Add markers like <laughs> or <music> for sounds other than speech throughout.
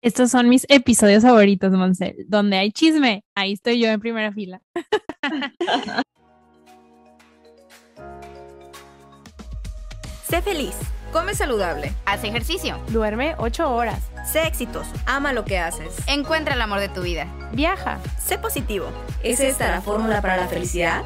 Estos son mis episodios favoritos, Moncel. Donde hay chisme, ahí estoy yo en primera fila. <laughs> sé feliz. Come saludable. Haz ejercicio. Duerme ocho horas. Sé exitoso. Ama lo que haces. Encuentra el amor de tu vida. Viaja. Sé positivo. ¿Es esta la fórmula para la felicidad?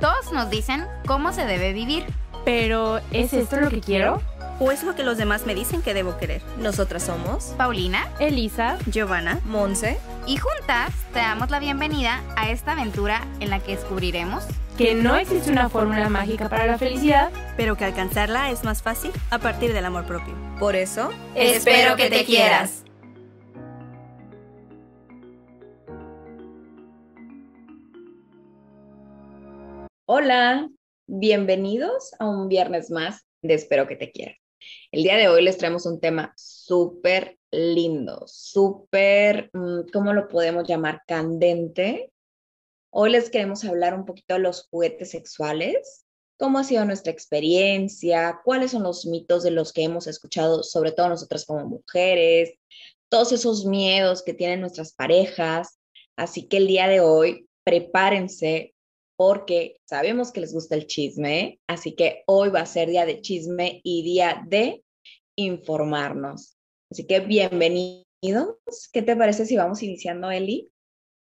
Todos nos dicen cómo se debe vivir. Pero ¿es esto lo que quiero? o es lo que los demás me dicen que debo querer. Nosotras somos Paulina, Elisa, Giovanna, Monse y juntas te damos la bienvenida a esta aventura en la que descubriremos que no existe una fórmula mágica para la felicidad, pero que alcanzarla es más fácil a partir del amor propio. Por eso, espero que te quieras. Hola, bienvenidos a un viernes más de Espero que te quieras. El día de hoy les traemos un tema súper lindo, súper, mm, ¿cómo lo podemos llamar? Candente. Hoy les queremos hablar un poquito de los juguetes sexuales, cómo ha sido nuestra experiencia, cuáles son los mitos de los que hemos escuchado, sobre todo nosotras como mujeres, todos esos miedos que tienen nuestras parejas. Así que el día de hoy, prepárense porque sabemos que les gusta el chisme, así que hoy va a ser día de chisme y día de informarnos. Así que bienvenidos. ¿Qué te parece si vamos iniciando, Eli?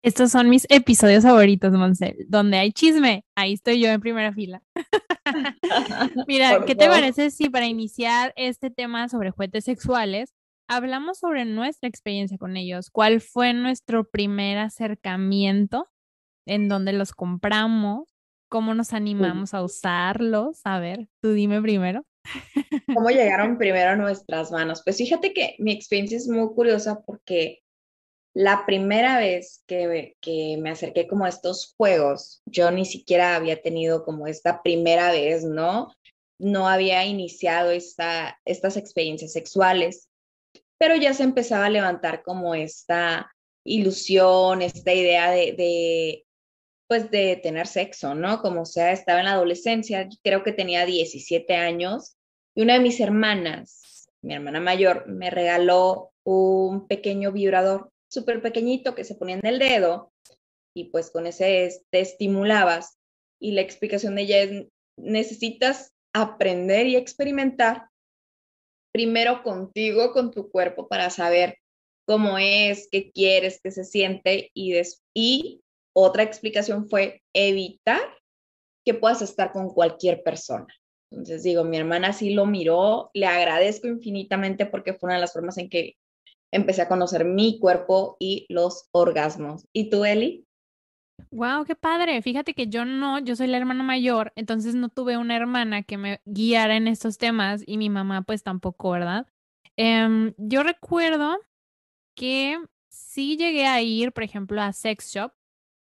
Estos son mis episodios favoritos, Monsel, Donde hay chisme, ahí estoy yo en primera fila. <laughs> <laughs> Mira, ¿qué te parece si para iniciar este tema sobre juguetes sexuales, hablamos sobre nuestra experiencia con ellos? ¿Cuál fue nuestro primer acercamiento en dónde los compramos, cómo nos animamos a usarlos. A ver, tú dime primero. ¿Cómo <laughs> llegaron primero nuestras manos? Pues fíjate que mi experiencia es muy curiosa porque la primera vez que, que, me acerqué como a estos juegos, yo ni siquiera había tenido como esta primera vez, ¿no? No había iniciado esta, estas experiencias sexuales, pero ya se empezaba a levantar como esta ilusión, esta idea de pues de tener sexo, ¿no? Como sea, estaba en la adolescencia, creo que tenía 17 años y una de mis hermanas, mi hermana mayor, me regaló un pequeño vibrador súper pequeñito que se ponía en el dedo y pues con ese te este, estimulabas. Y la explicación de ella es, necesitas aprender y experimentar primero contigo, con tu cuerpo, para saber cómo es, qué quieres, qué se siente y, des y otra explicación fue evitar que puedas estar con cualquier persona. Entonces digo, mi hermana sí lo miró, le agradezco infinitamente porque fue una de las formas en que empecé a conocer mi cuerpo y los orgasmos. ¿Y tú, Eli? Wow, qué padre. Fíjate que yo no, yo soy la hermana mayor, entonces no tuve una hermana que me guiara en estos temas y mi mamá pues tampoco, ¿verdad? Em, yo recuerdo que sí llegué a ir, por ejemplo, a sex shop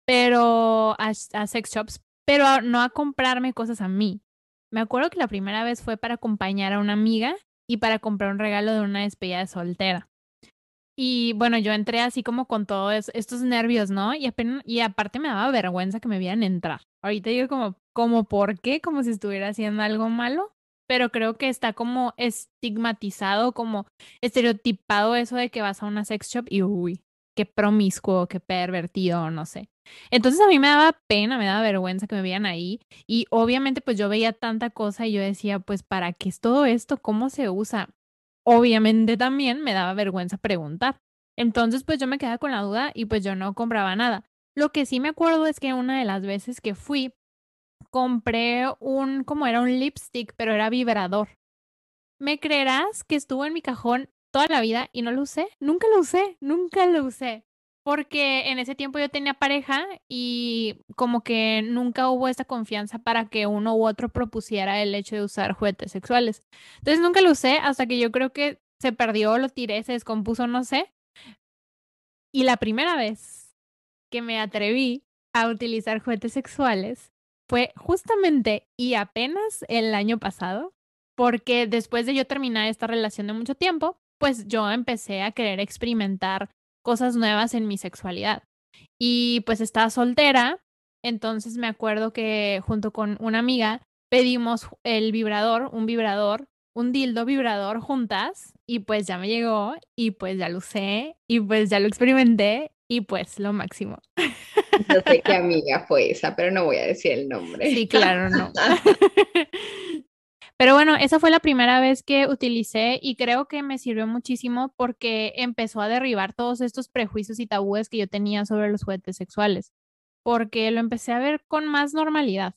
pero a, sex shops, pero no a comprarme cosas a mí. Me acuerdo que la primera vez fue para acompañar a una amiga y para comprar un regalo de una despedida de soltera. Y bueno, yo entré así como con todos estos nervios, ¿no? Y, y aparte me daba vergüenza que me vieran entrar. Ahorita digo como, como, ¿por qué? Como si estuviera haciendo algo malo. Pero creo que está como estigmatizado, como estereotipado eso de que vas a una sex shop y uy, qué promiscuo, qué pervertido, no sé. Entonces a mí me daba pena, me daba vergüenza que me vieran ahí y obviamente pues yo veía tanta cosa y yo decía, pues ¿para qué es todo esto? ¿Cómo se usa? Obviamente también me daba vergüenza preguntar. Entonces pues yo me quedaba con la duda y pues yo no compraba nada. Lo que sí me acuerdo es que una de las veces que fui, compré un, como era un lipstick, pero era vibrador. ¿Me creerás que estuvo en mi cajón toda la vida y no lo usé? Nunca lo usé, nunca lo usé porque en ese tiempo yo tenía pareja y como que nunca hubo esta confianza para que uno u otro propusiera el hecho de usar juguetes sexuales. Entonces nunca lo usé hasta que yo creo que se perdió, lo tiré, se descompuso, no sé. Y la primera vez que me atreví a utilizar juguetes sexuales fue justamente y apenas el año pasado, porque después de yo terminar esta relación de mucho tiempo, pues yo empecé a querer experimentar cosas nuevas en mi sexualidad. Y pues estaba soltera, entonces me acuerdo que junto con una amiga pedimos el vibrador, un vibrador, un dildo vibrador juntas y pues ya me llegó y pues ya lo usé y pues ya lo experimenté y pues lo máximo. No sé qué amiga fue esa, pero no voy a decir el nombre. Sí, claro, no. <laughs> <laughs> Pero bueno, esa fue la primera vez que utilicé y creo que me sirvió muchísimo porque empezó a derribar todos estos prejuicios y tabúes que yo tenía sobre los juguetes sexuales, porque lo empecé a ver con más normalidad.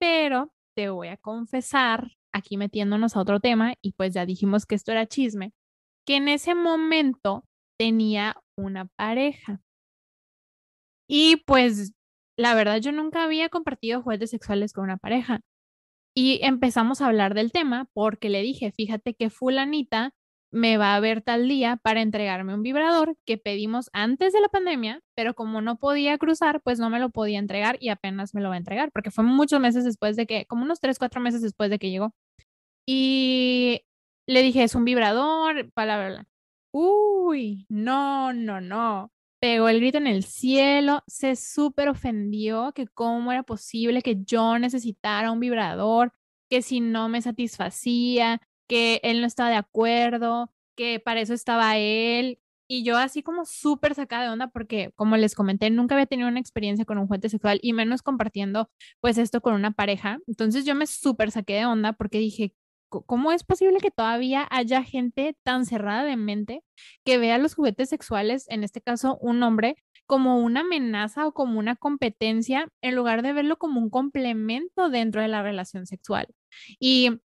Pero te voy a confesar, aquí metiéndonos a otro tema, y pues ya dijimos que esto era chisme, que en ese momento tenía una pareja. Y pues la verdad yo nunca había compartido juguetes sexuales con una pareja. Y empezamos a hablar del tema porque le dije, fíjate que fulanita me va a ver tal día para entregarme un vibrador que pedimos antes de la pandemia, pero como no podía cruzar, pues no me lo podía entregar y apenas me lo va a entregar, porque fue muchos meses después de que, como unos tres, cuatro meses después de que llegó. Y le dije, es un vibrador, palabra. Uy, no, no, no pegó el grito en el cielo, se súper ofendió que cómo era posible que yo necesitara un vibrador, que si no me satisfacía, que él no estaba de acuerdo, que para eso estaba él. Y yo así como súper sacada de onda porque, como les comenté, nunca había tenido una experiencia con un juguete sexual y menos compartiendo pues esto con una pareja. Entonces yo me súper saqué de onda porque dije, ¿cómo es posible que todavía haya gente tan cerrada de mente que vea los juguetes sexuales, en este caso un hombre, como una amenaza o como una competencia en lugar de verlo como un complemento dentro de la relación sexual? Y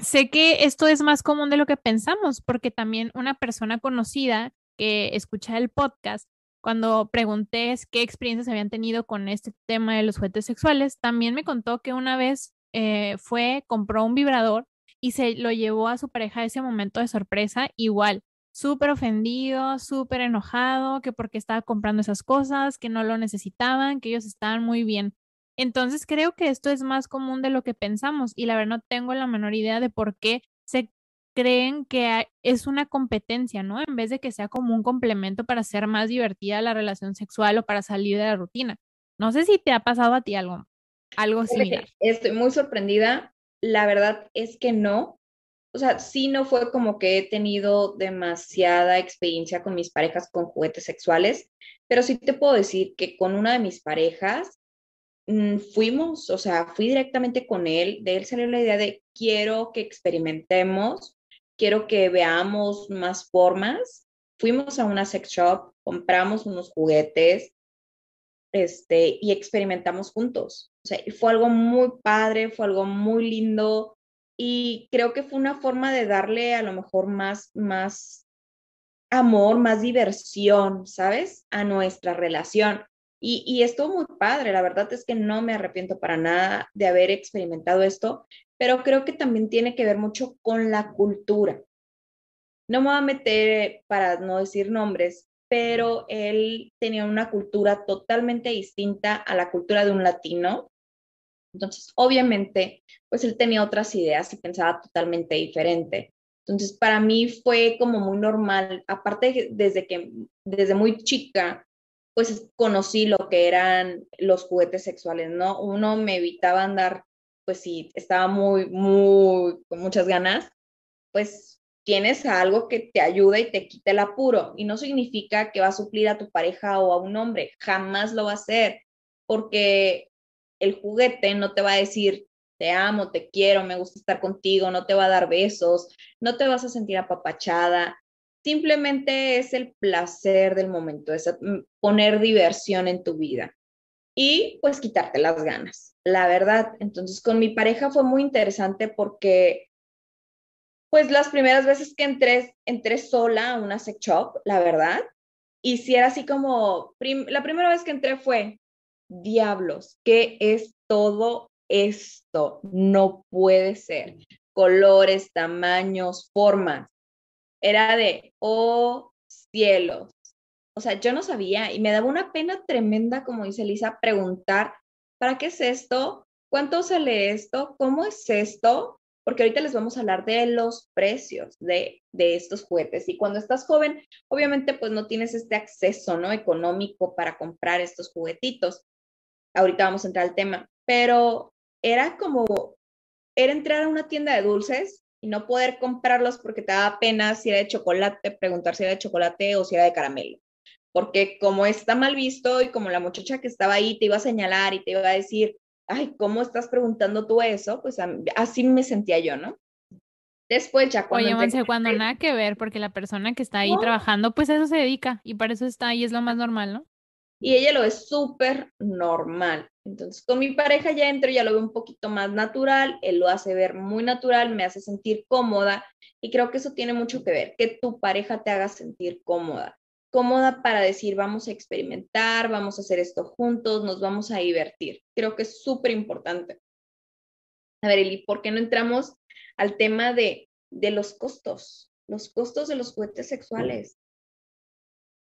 sé que esto es más común de lo que pensamos porque también una persona conocida que escucha el podcast cuando pregunté qué experiencias habían tenido con este tema de los juguetes sexuales, también me contó que una vez eh, fue, compró un vibrador y se lo llevó a su pareja ese momento de sorpresa igual. Súper ofendido, súper enojado, que porque estaba comprando esas cosas, que no lo necesitaban, que ellos estaban muy bien. Entonces creo que esto es más común de lo que pensamos y la verdad no tengo la menor idea de por qué se creen que es una competencia, ¿no? En vez de que sea como un complemento para hacer más divertida la relación sexual o para salir de la rutina. No sé si te ha pasado a ti algo, algo similar. Estoy muy sorprendida la verdad es que no. O sea, sí no fue como que he tenido demasiada experiencia con mis parejas con juguetes sexuales, pero sí te puedo decir que con una de mis parejas mm, fuimos, o sea, fui directamente con él, de él salió la idea de quiero que experimentemos, quiero que veamos más formas. Fuimos a una sex shop, compramos unos juguetes, este, y experimentamos juntos. O sea, fue algo muy padre, fue algo muy lindo y creo que fue una forma de darle a lo mejor más, más amor, más diversión, ¿sabes? A nuestra relación. Y, y estuvo muy padre, la verdad es que no me arrepiento para nada de haber experimentado esto, pero creo que también tiene que ver mucho con la cultura. No me voy a meter, para no decir nombres, pero él tenía una cultura totalmente distinta a la cultura de un latino. Entonces, obviamente, pues él tenía otras ideas y pensaba totalmente diferente. Entonces, para mí fue como muy normal, aparte desde que desde muy chica pues conocí lo que eran los juguetes sexuales, ¿no? Uno me evitaba andar, pues si estaba muy, muy, con muchas ganas, pues tienes algo que te ayuda y te quita el apuro. Y no significa que va a suplir a tu pareja o a un hombre, jamás lo va a hacer, porque el juguete no te va a decir, te amo, te quiero, me gusta estar contigo, no te va a dar besos, no te vas a sentir apapachada. Simplemente es el placer del momento, es poner diversión en tu vida y pues quitarte las ganas, la verdad. Entonces con mi pareja fue muy interesante porque pues las primeras veces que entré, entré sola a una sex shop, la verdad, y si era así como, la primera vez que entré fue, diablos, ¿qué es todo esto? No puede ser. Colores, tamaños, formas. Era de, oh cielos. O sea, yo no sabía y me daba una pena tremenda, como dice Lisa, preguntar, ¿para qué es esto? ¿Cuánto sale esto? ¿Cómo es esto? porque ahorita les vamos a hablar de los precios de, estos juguetes. Y cuando estás joven, obviamente pues no tienes este acceso ¿no? económico para comprar estos juguetitos. Ahorita vamos a entrar al tema, pero era como, era entrar a una tienda de dulces y no poder comprarlos porque te daba pena si era de chocolate, preguntar si era de chocolate o si era de caramelo. Porque como está mal visto y como la muchacha que estaba ahí te iba a señalar y te iba a decir, ay, ¿cómo estás preguntando tú eso? Pues así me sentía yo, ¿no? Después ya cuando... Oye, cuando nada que ver, porque la persona que está ahí trabajando, pues eso se dedica y para eso está ahí, es lo más normal, ¿no? Y ella lo ve súper normal. Entonces, con mi pareja ya entro, ya lo veo un poquito más natural, él lo hace ver muy natural, me hace sentir cómoda y creo que eso tiene mucho que ver, que tu pareja te haga sentir cómoda cómoda para decir vamos a experimentar, vamos a hacer esto juntos, nos vamos a divertir. Creo que es súper importante. A ver, Eli, ¿por qué no entramos al tema de, de los costos? Los costos de los juguetes sexuales.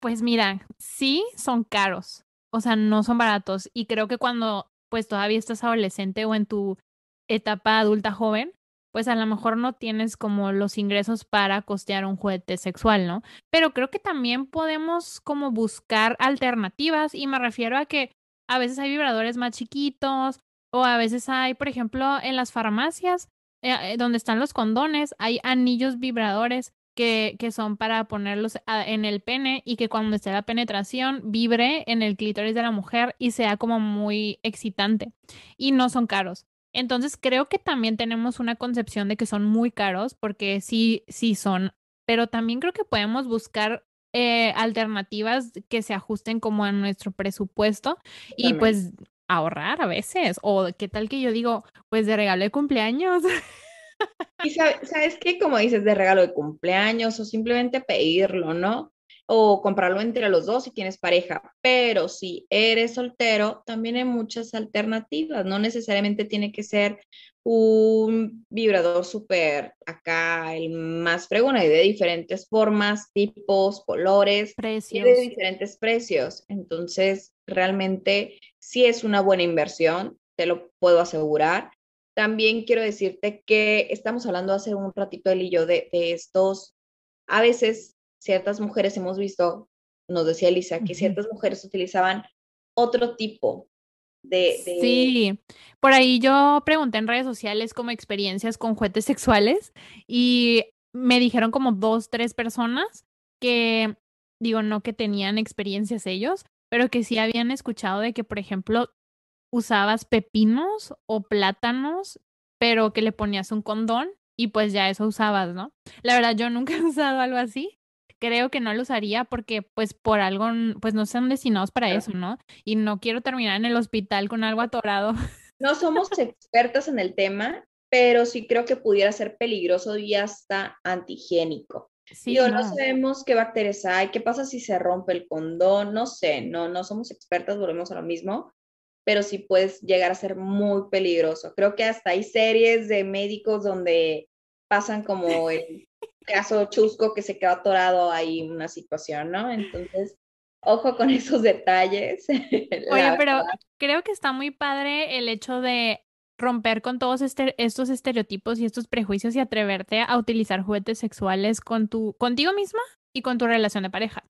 Pues mira, sí son caros, o sea, no son baratos. Y creo que cuando pues todavía estás adolescente o en tu etapa adulta joven, pues a lo mejor no tienes como los ingresos para costear un juguete sexual, ¿no? Pero creo que también podemos como buscar alternativas y me refiero a que a veces hay vibradores más chiquitos o a veces hay, por ejemplo, en las farmacias eh, donde están los condones, hay anillos vibradores que, que, son para ponerlos en el pene y que cuando esté la penetración vibre en el clítoris de la mujer y sea como muy excitante. Y no son caros. Entonces creo que también tenemos una concepción de que son muy caros, porque sí, sí son, pero también creo que podemos buscar eh, alternativas que se ajusten como a nuestro presupuesto y pues ahorrar a veces. O qué tal que yo digo, pues de regalo de cumpleaños. Y sabes, sabes que, como dices, de regalo de cumpleaños o simplemente pedirlo, ¿no? o comprarlo entre los dos si tienes pareja, pero si eres soltero, también hay muchas alternativas, no necesariamente tiene que ser un vibrador súper acá, el más fregón, hay de diferentes formas, tipos, colores, precios. de diferentes precios, entonces realmente sí es una buena inversión, te lo puedo asegurar. También quiero decirte que estamos hablando hace un ratito él y yo de, de estos, a veces ciertas mujeres hemos visto, nos decía Elisa, que ciertas mujeres utilizaban otro tipo de, de, Sí, por ahí yo pregunté en redes sociales como experiencias con juguetes sexuales y me dijeron como dos, tres personas que, digo, no que tenían experiencias ellos, pero que sí habían escuchado de que, por ejemplo, usabas pepinos o plátanos, pero que le ponías un condón y pues ya eso usabas, ¿no? La verdad, yo nunca <laughs> he usado algo así, creo que no lo haría porque pues por algo, pues no sean destinados para eso, ¿no? Y no quiero terminar en el hospital con algo atorado. <laughs> No somos expertas en el tema, pero sí creo que pudiera ser peligroso y hasta antigénico. Sí, Yo no. no. sabemos qué bacterias hay, qué pasa si se rompe el condón, no sé, no, no somos expertas, volvemos a lo mismo, pero sí puedes llegar a ser muy peligroso. Creo que hasta hay series de médicos donde pasan como <laughs> el caso chusco que se quedó atorado ahí una situación, ¿no? Entonces, ojo con <laughs> esos detalles. Oye, pero creo que está muy padre el hecho de romper con todos este, estos estereotipos y estos prejuicios y atreverte a utilizar juguetes sexuales con tu, contigo misma y con tu relación de pareja.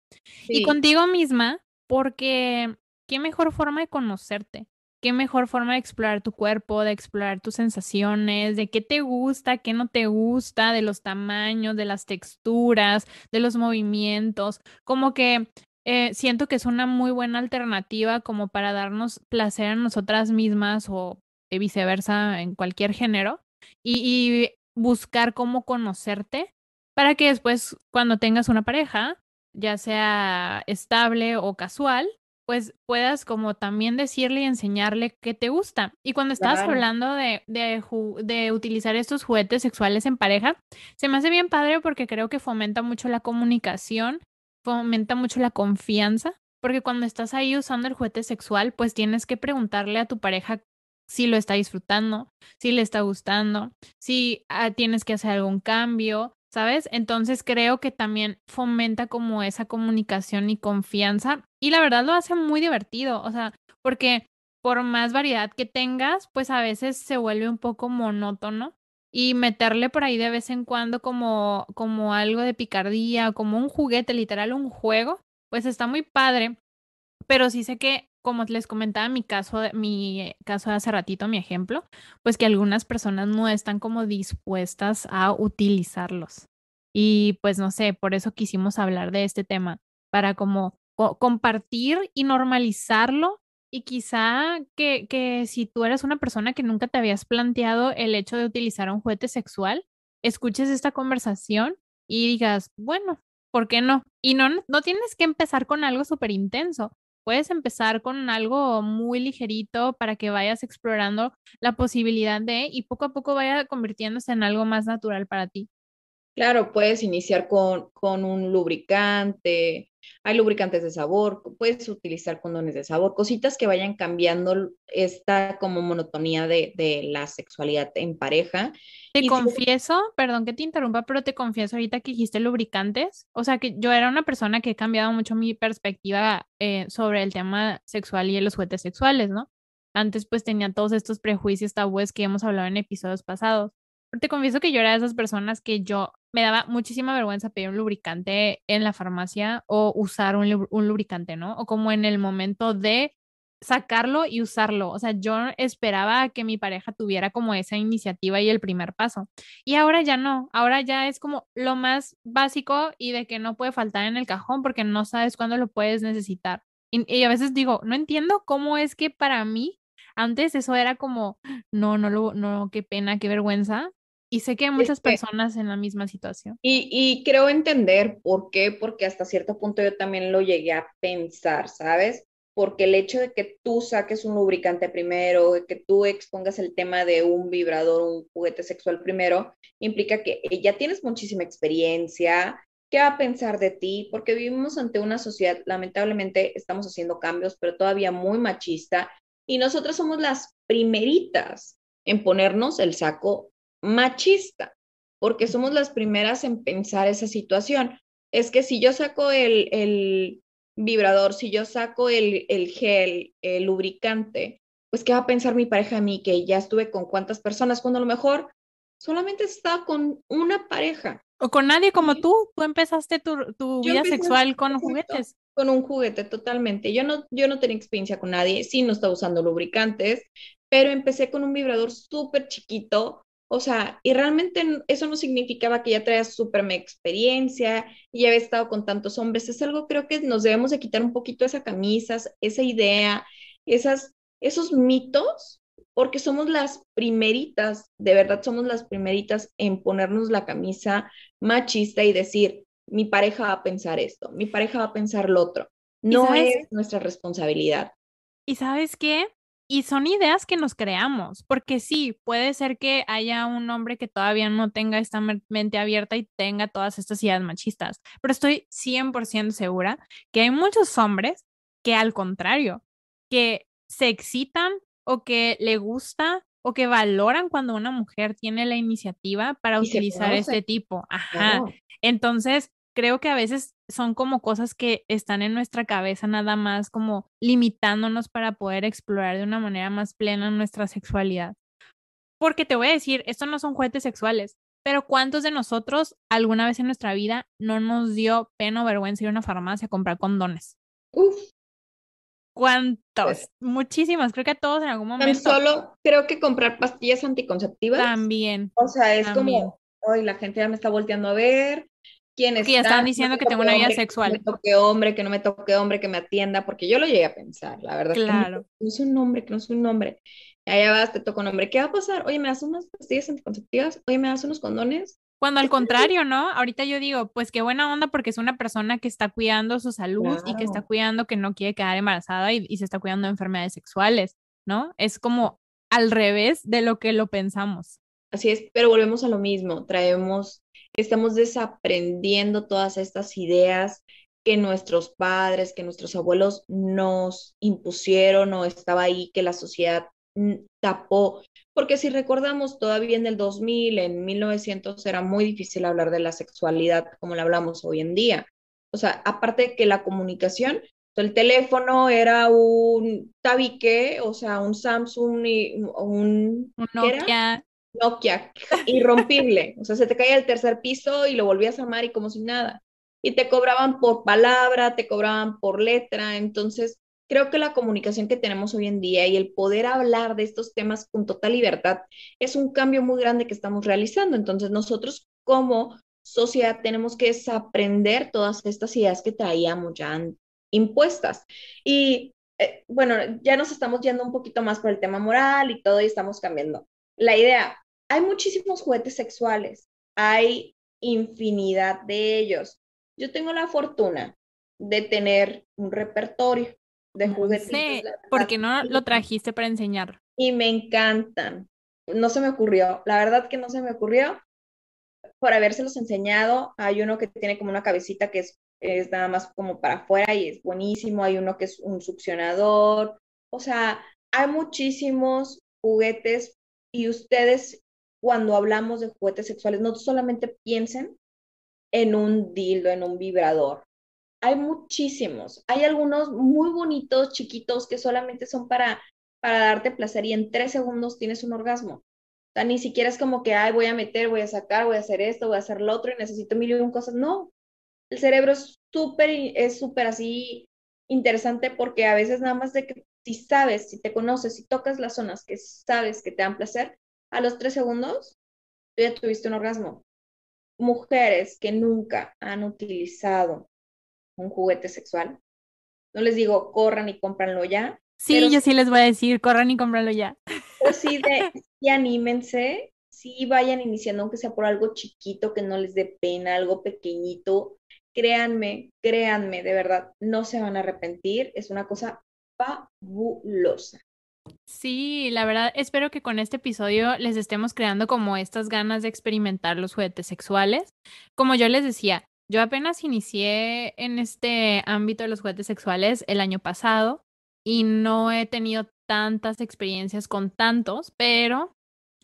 Y contigo misma, porque qué mejor forma de conocerte qué mejor forma de explorar tu cuerpo, de explorar tus sensaciones, de qué te gusta, qué no te gusta, de los tamaños, de las texturas, de los movimientos, como que eh, siento que es una muy buena alternativa como para darnos placer a nosotras mismas o eh, viceversa en cualquier género y buscar cómo conocerte para que después cuando tengas una pareja, ya sea estable o casual, pues puedas como también decirle y enseñarle qué te gusta. Y cuando estabas hablando de, de, de, utilizar estos juguetes sexuales en pareja, se me hace bien padre porque creo que fomenta mucho la comunicación, fomenta mucho la confianza, porque cuando estás ahí usando el juguete sexual, pues tienes que preguntarle a tu pareja si lo está disfrutando, si le está gustando, si ah, tienes que hacer algún cambio, ¿sabes? Entonces creo que también fomenta como esa comunicación y confianza y la verdad lo hace muy divertido, o sea, porque por más variedad que tengas, pues a veces se vuelve un poco monótono y meterle por ahí de vez en cuando como, como algo de picardía, como un juguete, literal un juego, pues está muy padre. Pero sí sé que, como les comentaba mi caso, mi caso de hace ratito, mi ejemplo, pues que algunas personas no están como dispuestas a utilizarlos. Y pues no sé, por eso quisimos hablar de este tema, para como compartir y normalizarlo y quizá que, si tú eres una persona que nunca te habías planteado el hecho de utilizar un juguete sexual, escuches esta conversación y digas, bueno, ¿por qué no? Y no, no tienes que empezar con algo súper intenso. Puedes empezar con algo muy ligerito para que vayas explorando la posibilidad de y poco a poco vaya convirtiéndose en algo más natural para ti. Claro, puedes iniciar con, un lubricante, hay lubricantes de sabor, puedes utilizar condones de sabor, cositas que vayan cambiando esta como monotonía de, la sexualidad en pareja. Te confieso, perdón que te interrumpa, pero te confieso ahorita que dijiste lubricantes, o sea que yo era una persona que he cambiado mucho mi perspectiva eh, sobre el tema sexual y los juguetes sexuales, ¿no? Antes pues tenía todos estos prejuicios tabúes que hemos hablado en episodios pasados. te confieso que yo era de esas personas que yo me daba muchísima vergüenza pedir un lubricante en la farmacia o usar un, lubricante, ¿no? O como en el momento de sacarlo y usarlo. O sea, yo esperaba que mi pareja tuviera como esa iniciativa y el primer paso. Y ahora ya no, ahora ya es como lo más básico y de que no puede faltar en el cajón porque no sabes cuándo lo puedes necesitar. y, y a veces digo, no entiendo cómo es que para mí antes eso era como, no, no lo, no, qué pena, qué vergüenza. Y sé que hay muchas este personas en la misma situación. Y, y, creo entender por qué, porque hasta cierto punto yo también lo llegué a pensar, ¿sabes? Porque el hecho de que tú saques un lubricante primero, de que tú expongas el tema de un vibrador, un juguete sexual primero, implica que eh, ya tienes muchísima experiencia, ¿qué va a pensar de ti? Porque vivimos ante una sociedad, lamentablemente estamos haciendo cambios, pero todavía muy machista, y nosotras somos las primeritas en ponernos el saco machista, porque somos las primeras en pensar esa situación. Es que si yo saco el, el vibrador, si yo saco el, el, gel, el lubricante, pues ¿qué va a pensar mi pareja a mí? Que ya estuve con cuántas personas, cuando a lo mejor solamente estaba con una pareja. O con nadie como tú, tú empezaste tu, tu vida sexual con juguetes. Con un juguete, totalmente. Yo no, yo no tenía experiencia con nadie, sí no estaba usando lubricantes, pero empecé con un vibrador súper chiquito o sea, y realmente eso no significaba que ya traías súper experiencia y ya había estado con tantos hombres. Es algo creo que nos debemos de quitar un poquito esas camisas, esa idea, esas, esos mitos, porque somos las primeritas, de verdad somos las primeritas en ponernos la camisa machista y decir, mi pareja va a pensar esto, mi pareja va a pensar lo otro. No es nuestra responsabilidad. ¿Y sabes qué? y son ideas que nos creamos, porque sí, puede ser que haya un hombre que todavía no tenga esta mente abierta y tenga todas estas ideas machistas, pero estoy 100% segura que hay muchos hombres que al contrario, que se excitan o que le gusta o que valoran cuando una mujer tiene la iniciativa para utilizar este tipo. Ajá. Entonces, creo que a veces son como cosas que están en nuestra cabeza nada más como limitándonos para poder explorar de una manera más plena nuestra sexualidad. Porque te voy a decir, estos no son juguetes sexuales, pero ¿cuántos de nosotros alguna vez en nuestra vida no nos dio pena o vergüenza ir a una farmacia a comprar condones? Uf. ¿Cuántos? Pues Muchísimas, creo que a todos en algún momento. Tan solo creo que comprar pastillas anticonceptivas. También. O sea, es como, hoy la gente ya me está volteando a ver, quienes están, diciendo que tengo una vida sexual. Que no me toque hombre, que no me toque hombre, que me atienda, porque yo lo llegué a pensar, la verdad. Claro. Que no soy un hombre, que no es un hombre. Allá vas, te toca un hombre. ¿Qué va a pasar? Oye, ¿me das unas pastillas anticonceptivas? Oye, ¿me das unos condones? Cuando al contrario, ¿no? Ahorita yo digo, pues qué buena onda porque es una persona que está cuidando su salud y que está cuidando que no quiere quedar embarazada y, y se está cuidando de enfermedades sexuales, ¿no? Es como al revés de lo que lo pensamos. Así es, pero volvemos a lo mismo, traemos estamos desaprendiendo todas estas ideas que nuestros padres, que nuestros abuelos nos impusieron o estaba ahí que la sociedad mm, tapó, porque si recordamos todavía en el 2000, en 1900 era muy difícil hablar de la sexualidad como la hablamos hoy en día. O sea, aparte de que la comunicación, el teléfono era un tabique, o sea, un Samsung y mm, un, un Nokia. Era? Nokia, irrompible. O sea, se te caía el tercer piso y lo volvías a amar y como si nada. Y te cobraban por palabra, te cobraban por letra. Entonces, creo que la comunicación que tenemos hoy en día y el poder hablar de estos temas con total libertad es un cambio muy grande que estamos realizando. Entonces, nosotros como sociedad tenemos que desaprender todas estas ideas que traíamos ya impuestas. Y eh, bueno, ya nos estamos yendo un poquito más por el tema moral y todo y estamos cambiando la idea, hay muchísimos juguetes sexuales, hay infinidad de ellos. Yo tengo la fortuna de tener un repertorio de juguetes. Sí, porque no lo trajiste para enseñar. Y me encantan. No se me ocurrió, la verdad que no se me ocurrió por habérselos enseñado. Hay uno que tiene como una cabecita que es, es nada más como para afuera y es buenísimo. Hay uno que es un succionador. O sea, hay muchísimos juguetes y ustedes cuando hablamos de juguetes sexuales no solamente piensen en un dildo, en un vibrador. Hay muchísimos. Hay algunos muy bonitos, chiquitos, que solamente son para, para darte placer y en tres segundos tienes un orgasmo. O ni siquiera es como que, ay, voy a meter, voy a sacar, voy a hacer esto, voy a hacer lo otro y necesito mil y un cosas. No, el cerebro es súper, es súper así interesante porque a veces nada más de que si sabes, si te conoces, si tocas las zonas que sabes que te dan placer, a los tres segundos tú ya tuviste un orgasmo. Mujeres que nunca han utilizado un juguete sexual, no les digo corran y cómpranlo ya. Sí, yo sí les voy a decir, corran y cómpranlo ya. Pero sí, de, <laughs> sí anímense, sí vayan iniciando, aunque sea por algo chiquito que no les dé pena, algo pequeñito. Créanme, créanme, de verdad, no se van a arrepentir. Es una cosa fabulosa. Sí, la verdad, espero que con este episodio les estemos creando como estas ganas de experimentar los juguetes sexuales. Como yo les decía, yo apenas inicié en este ámbito de los juguetes sexuales el año pasado y no he tenido tantas experiencias con tantos, pero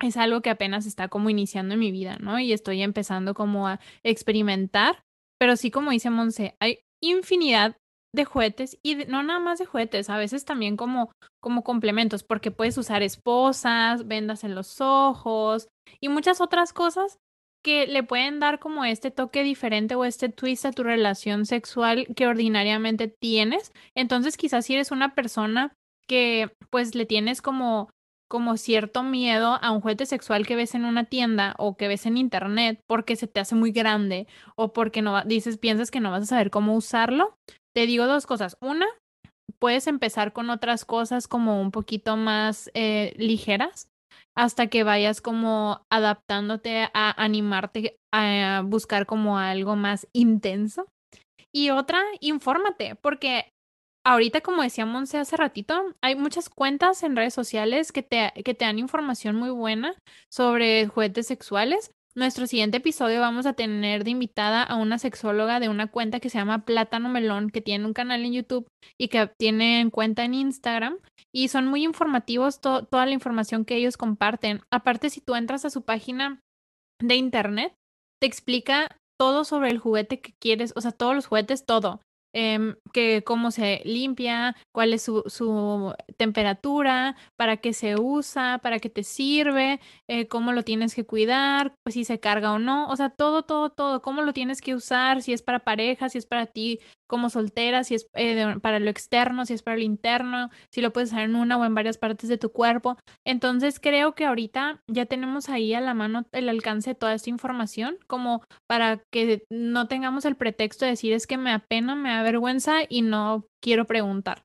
es algo que apenas está como iniciando en mi vida, ¿no? Y estoy empezando como a experimentar, pero sí como dice Monse, hay infinidad de juguetes y no nada más de juguetes, a veces también como, como complementos, porque puedes usar esposas, vendas en los ojos y muchas otras cosas que le pueden dar como este toque diferente o este twist a tu relación sexual que ordinariamente tienes. Entonces quizás si eres una persona que pues le tienes como como cierto miedo a un juguete sexual que ves en una tienda o que ves en internet porque se te hace muy grande o porque no dices piensas que no vas a saber cómo usarlo, te digo dos cosas. Una, puedes empezar con otras cosas como un poquito más eh, ligeras hasta que vayas como adaptándote a animarte a buscar como algo más intenso. Y otra, infórmate, porque ahorita, como decía Monse hace ratito, hay muchas cuentas en redes sociales que te, que te dan información muy buena sobre juguetes sexuales, nuestro siguiente episodio vamos a tener de invitada a una sexóloga de una cuenta que se llama Plátano Melón, que tiene un canal en YouTube y que tiene cuenta en Instagram. Y son muy informativos toda la información que ellos comparten. Aparte, si tú entras a su página de internet, te explica todo sobre el juguete que quieres, o sea, todos los juguetes, todo. Em, que cómo se limpia, cuál es su, temperatura, para qué se usa, para qué te sirve, eh, cómo lo tienes que cuidar, pues, si se carga o no, o sea, todo, todo, todo, cómo lo tienes que usar, si es para pareja, si es para ti como soltera, si es eh, para lo externo, si es para lo interno, si lo puedes usar en una o en varias partes de tu cuerpo. Entonces creo que ahorita ya tenemos ahí a la mano el alcance de toda esta información como para que no tengamos el pretexto de decir es que me apena, me vergüenza y no quiero preguntar.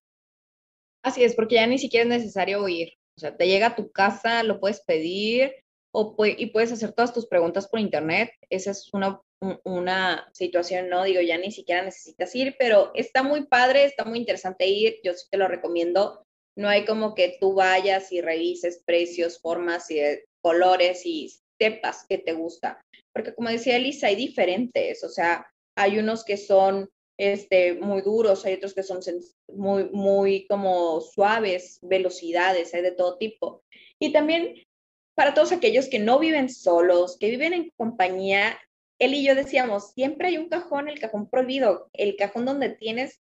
Así es, porque ya ni siquiera es necesario ir. O sea, te llega a tu casa, lo puedes pedir o, y puedes hacer todas tus preguntas por internet. Esa es una, una situación, no digo, ya ni siquiera necesitas ir, pero está muy padre, está muy interesante ir. Yo sí te lo recomiendo. No hay como que tú vayas y revises precios, formas y eh, colores y sepas que te gusta. Porque como decía Elisa, hay diferentes. O sea, hay unos que son este, muy duros, hay otros que son muy, muy como suaves, velocidades, hay de todo tipo. Y también para todos aquellos que no viven solos, que viven en compañía, él y yo decíamos, siempre hay un cajón, el cajón prohibido, el cajón donde tienes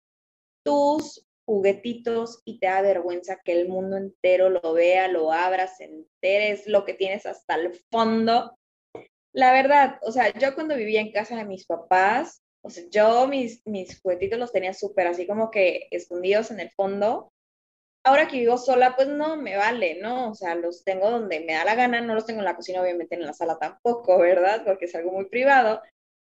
tus juguetitos y te da vergüenza que el mundo entero lo vea, lo abras, enteres lo que tienes hasta el fondo. La verdad, o sea, yo cuando vivía en casa de mis papás, o sea, yo mis, mis juguetitos los tenía súper así como que escondidos en el fondo. Ahora que vivo sola, pues no me vale, ¿no? O sea, los tengo donde me da la gana, no los tengo en la cocina, obviamente en la sala tampoco, <laughs> ¿verdad? Porque es algo muy privado.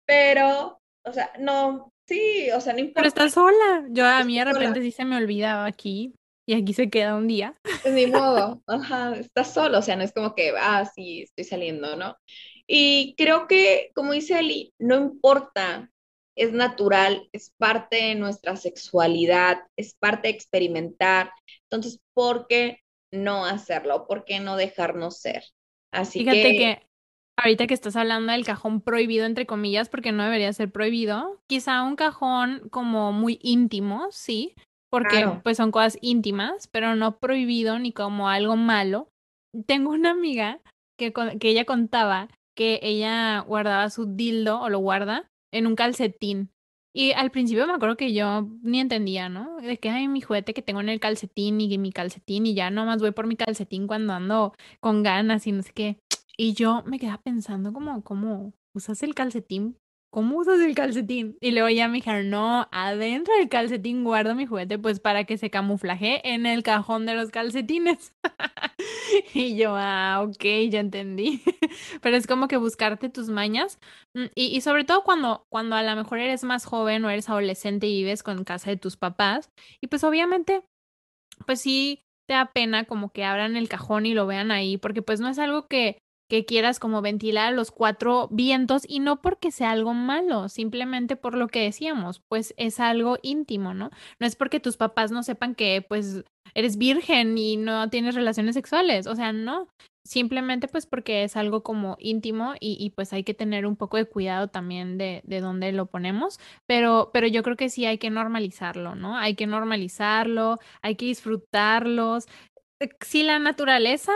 Pero, o sea, no, sí, o sea, no importa. Pero estás sola. Yo a mí de repente sí se me olvidaba aquí, y aquí se queda un día. Pues ni modo, <laughs> ajá, estás solo, o sea, no es como que, ah, sí, estoy saliendo, ¿no? Y creo que, como dice Ali, no importa es natural, es parte de nuestra sexualidad, es parte de experimentar. Entonces, ¿por qué no hacerlo? ¿Por qué no dejarnos ser? Así Fíjate que... ahorita que estás hablando del cajón prohibido, entre comillas, porque no debería ser prohibido, quizá un cajón como muy íntimo, sí, porque pues son cosas íntimas, pero no prohibido ni como algo malo. Tengo una amiga que, que ella contaba que ella guardaba su dildo o lo guarda en un calcetín. Y al principio me acuerdo que yo ni entendía, ¿no? es que hay mi juguete que tengo en el calcetín y mi calcetín y ya nomás voy por mi calcetín cuando ando con ganas y no sé qué. Y yo me quedaba pensando como, ¿cómo usas el calcetín ¿cómo usas el calcetín? Y luego ya me dijeron, no, adentro del calcetín guardo mi juguete, pues para que se camuflaje en el cajón de los calcetines. <laughs> y yo, ah, ok, ya entendí. <laughs> Pero es como que buscarte tus mañas. Mm, y, sobre todo cuando, cuando a lo mejor eres más joven o eres adolescente y vives con casa de tus papás. Y pues obviamente, pues sí te da pena como que abran el cajón y lo vean ahí, porque pues no es algo que que quieras como ventilar los cuatro vientos y no porque sea algo malo, simplemente por lo que decíamos, pues es algo íntimo, ¿no? No es porque tus papás no sepan que pues eres virgen y no tienes relaciones sexuales, o sea, no, simplemente pues porque es algo como íntimo y, pues hay que tener un poco de cuidado también de, de dónde lo ponemos, pero, pero yo creo que sí hay que normalizarlo, ¿no? Hay que normalizarlo, hay que disfrutarlos, Sí, la naturaleza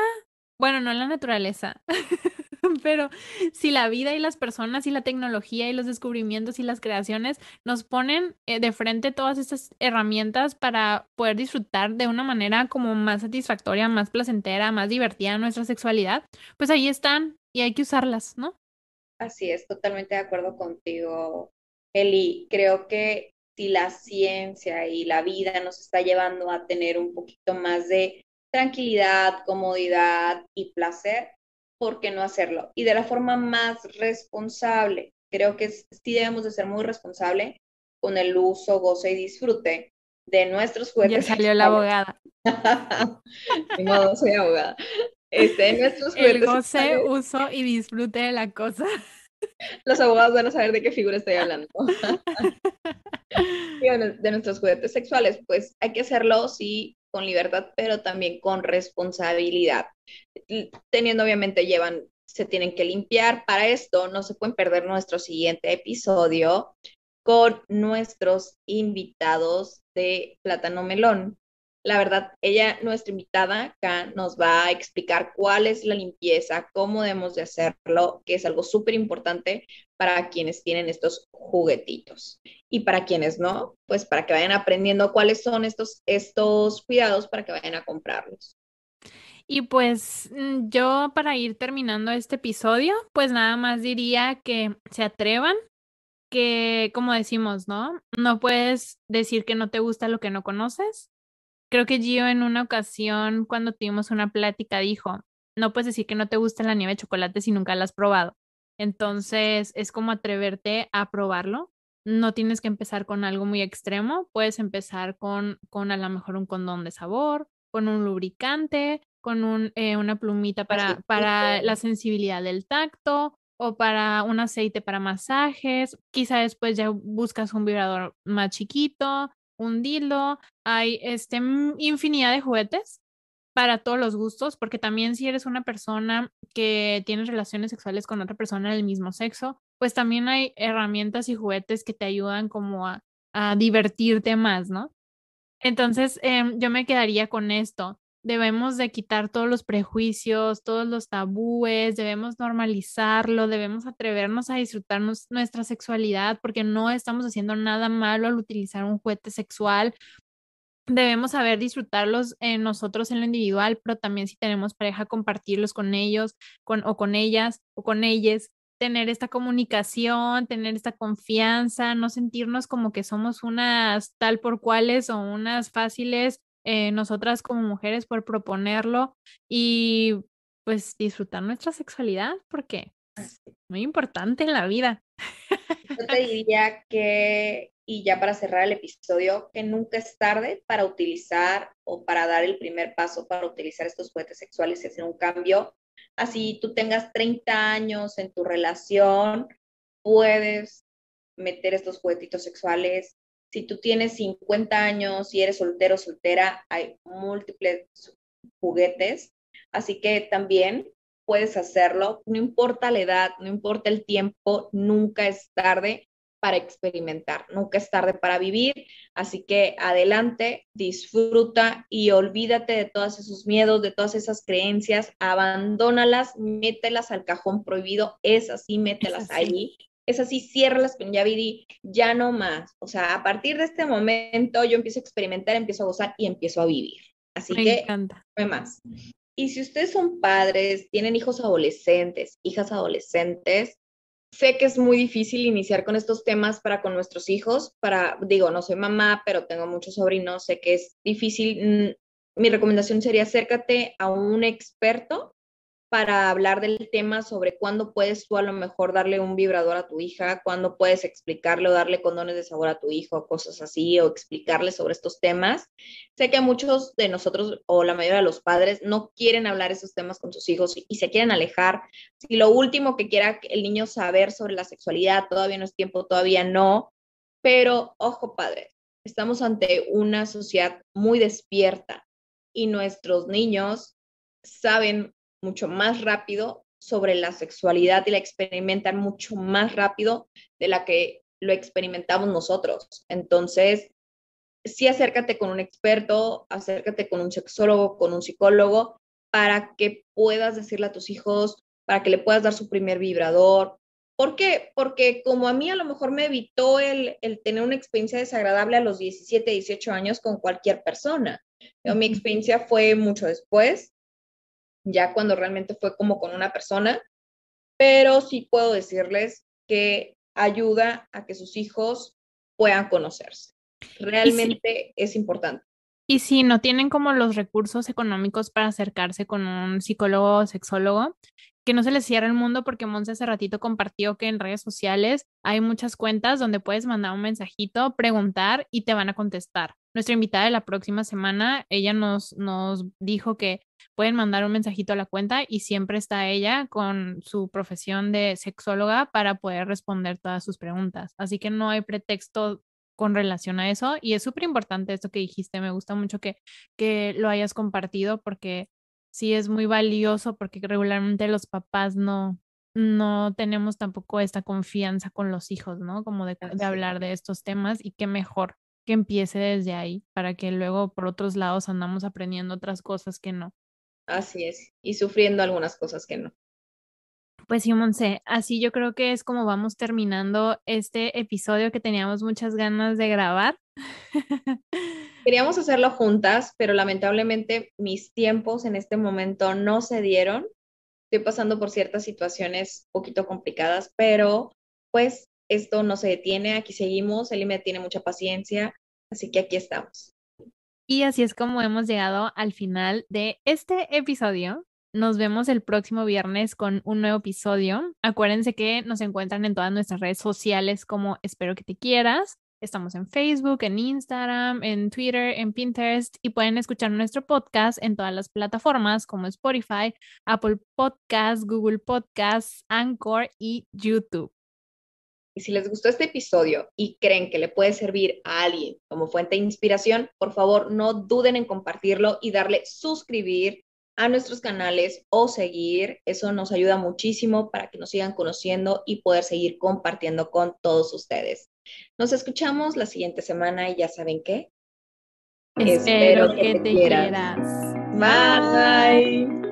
bueno, no la naturaleza, <laughs> pero si la vida y las personas y la tecnología y los descubrimientos y las creaciones nos ponen eh, de frente todas estas herramientas para poder disfrutar de una manera como más satisfactoria, más placentera, más divertida nuestra sexualidad, pues ahí están y hay que usarlas, ¿no? Así es, totalmente de acuerdo contigo, Eli. Creo que si la ciencia y la vida nos está llevando a tener un poquito más de tranquilidad, comodidad y placer, ¿por qué no hacerlo? Y de la forma más responsable. Creo que sí debemos de ser muy responsable con el uso, goce y disfrute de nuestros juguetes. Ya salió la abogada. <laughs> no, soy abogada. Este, nuestros juguetes. El goce, uso y disfrute de la cosa. Los abogados van a saber de qué figura estoy hablando. <laughs> de nuestros juguetes sexuales, pues hay que hacerlo sí con libertad, pero también con responsabilidad. Teniendo obviamente llevan, se tienen que limpiar. Para esto no se pueden perder nuestro siguiente episodio con nuestros invitados de Plátano Melón, la verdad, ella, nuestra invitada acá, nos va a explicar cuál es la limpieza, cómo debemos de hacerlo, que es algo súper importante para quienes tienen estos juguetitos. Y para quienes no, pues para que vayan aprendiendo cuáles son estos, estos cuidados para que vayan a comprarlos. Y pues mm, yo para ir terminando este episodio, pues nada más diría que se atrevan, que como decimos, ¿no? No puedes decir que no te gusta lo que no conoces. Creo que Gio en una ocasión cuando tuvimos una plática dijo, no puedes decir que no te gusta la nieve de chocolate si nunca la has probado. Entonces es como atreverte a probarlo. No tienes que empezar con algo muy extremo, puedes empezar con, con a lo mejor un condón de sabor, con un lubricante, con un, eh, una plumita para, para la sensibilidad del tacto, o para un aceite para masajes, quizá después ya buscas un vibrador más chiquito, un dildo, hay este, mm, infinidad de juguetes para todos los gustos, porque también si eres una persona que tiene relaciones sexuales con otra persona del mismo sexo, pues también hay herramientas y juguetes que te ayudan como a, divertirte más, ¿no? Entonces, em, yo me quedaría con esto debemos de quitar todos los prejuicios, todos los tabúes, debemos normalizarlo, debemos atrevernos a disfrutar nuestra sexualidad porque no estamos haciendo nada malo al utilizar un juguete sexual. Debemos saber disfrutarlos en eh, nosotros en lo individual, pero también si tenemos pareja, compartirlos con ellos con, o con ellas o con ellas, tener esta comunicación, tener esta confianza, no sentirnos como que somos unas tal por cuales o unas fáciles eh, nosotras como mujeres por proponerlo y pues disfrutar nuestra sexualidad porque es muy importante en la vida. Yo te <laughs> diría que, y ya para cerrar el episodio, que nunca es tarde para utilizar o para dar el primer paso para utilizar estos juguetes sexuales y hacer un cambio. Así tú tengas 30 años en tu relación, puedes meter estos juguetitos sexuales si tú tienes 50 años y eres soltero o soltera, hay múltiples juguetes. Así que también puedes hacerlo, no importa la edad, no importa el tiempo, nunca es tarde para experimentar, nunca es tarde para vivir, así que adelante, disfruta y olvídate de todos esos miedos, de todas esas creencias, abandónalas, mételas al cajón prohibido, es así, mételas ahí es así, cierro las ya viví ya no más. O sea, a partir de este momento yo empiezo a experimentar, empiezo a gozar y empiezo a vivir. Así que, encanta. no más. Y si ustedes son padres, tienen hijos adolescentes, hijas adolescentes, sé que es muy difícil iniciar con estos temas para con nuestros hijos, para, digo, no soy mamá, pero tengo muchos sobrinos, sé que es difícil. Mm, mi recomendación sería acércate a un experto para hablar del tema sobre cuándo puedes tú a lo mejor darle un vibrador a tu hija, cuándo puedes explicarle o darle condones de sabor a tu hijo, cosas así, o explicarle sobre estos temas. Sé que muchos de nosotros o la mayoría de los padres no quieren hablar esos temas con sus hijos y se quieren alejar. Si lo último que quiera el niño saber sobre la sexualidad, todavía no es tiempo, todavía no. Pero ojo, padres, estamos ante una sociedad muy despierta y nuestros niños saben mucho más rápido sobre la sexualidad y la experimentan mucho más rápido de la que lo experimentamos nosotros. Entonces, sí acércate con un experto, acércate con un sexólogo, con un psicólogo, para que puedas decirle a tus hijos, para que le puedas dar su primer vibrador. ¿Por qué? Porque como a mí a lo mejor me evitó el, tener una experiencia desagradable a los 17, 18 años con cualquier persona. Pero mi experiencia fue mucho después ya cuando realmente fue como con una persona, pero sí puedo decirles que ayuda a que sus hijos puedan conocerse. Realmente es importante. Y si no tienen como los recursos económicos para acercarse con un psicólogo o sexólogo, que no se les cierre el mundo porque Monse hace ratito compartió que en redes sociales hay muchas cuentas donde puedes mandar un mensajito, preguntar y te van a contestar. Nuestra invitada de la próxima semana, ella nos, nos dijo que pueden mandar un mensajito a la cuenta y siempre está ella con su profesión de sexóloga para poder responder todas sus preguntas. Así que no hay pretexto con relación a eso y es súper importante esto que dijiste. Me gusta mucho que, que lo hayas compartido porque sí es muy valioso porque regularmente los papás no, no tenemos tampoco esta confianza con los hijos, ¿no? Como de, hablar de estos temas y qué mejor que empiece desde ahí para que luego por otros lados andamos aprendiendo otras cosas que no. Así es, y sufriendo algunas cosas que no. Pues sí, Monse, así yo creo que es como vamos terminando este episodio que teníamos muchas ganas de grabar. Queríamos hacerlo juntas, pero lamentablemente mis tiempos en este momento no se dieron. Estoy pasando por ciertas situaciones un poquito complicadas, pero pues esto no se detiene, aquí seguimos, me tiene mucha paciencia, así que aquí estamos. Y así es como hemos llegado al final de este episodio. Nos vemos el próximo viernes con un nuevo episodio. Acuérdense que nos encuentran en todas nuestras redes sociales como Espero que te quieras. Estamos en Facebook, en Instagram, en Twitter, en Pinterest y pueden escuchar nuestro podcast en todas las plataformas como Spotify, Apple Podcasts, Google Podcasts, Anchor y YouTube. Y si les gustó este episodio y creen que le puede servir a alguien como fuente de inspiración, por favor no duden en compartirlo y darle suscribir a nuestros canales o seguir. Eso nos ayuda muchísimo para que nos sigan conociendo y poder seguir compartiendo con todos ustedes. Nos escuchamos la siguiente semana y ya saben qué. Espero, que, te, quieras. Bye.